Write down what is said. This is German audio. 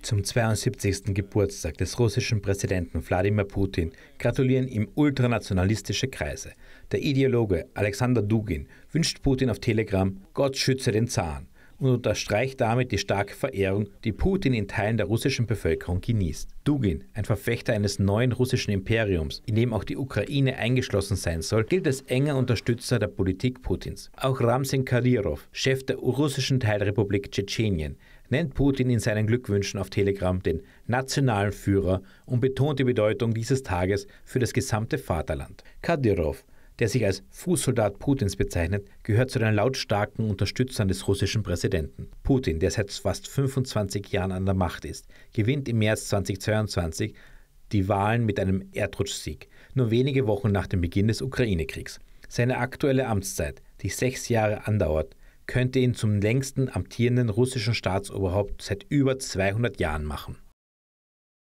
Zum 72. Geburtstag des russischen Präsidenten Wladimir Putin gratulieren ihm ultranationalistische Kreise. Der Ideologe Alexander Dugin wünscht Putin auf Telegram Gott schütze den Zaren und unterstreicht damit die starke Verehrung, die Putin in Teilen der russischen Bevölkerung genießt. Dugin, ein Verfechter eines neuen russischen Imperiums, in dem auch die Ukraine eingeschlossen sein soll, gilt als enger Unterstützer der Politik Putins. Auch Ramsin Kadyrov, Chef der russischen Teilrepublik Tschetschenien, nennt Putin in seinen Glückwünschen auf Telegram den nationalen Führer und betont die Bedeutung dieses Tages für das gesamte Vaterland. Kadyrov der sich als Fußsoldat Putins bezeichnet, gehört zu den lautstarken Unterstützern des russischen Präsidenten. Putin, der seit fast 25 Jahren an der Macht ist, gewinnt im März 2022 die Wahlen mit einem Erdrutschsieg, nur wenige Wochen nach dem Beginn des Ukraine-Kriegs. Seine aktuelle Amtszeit, die sechs Jahre andauert, könnte ihn zum längsten amtierenden russischen Staatsoberhaupt seit über 200 Jahren machen.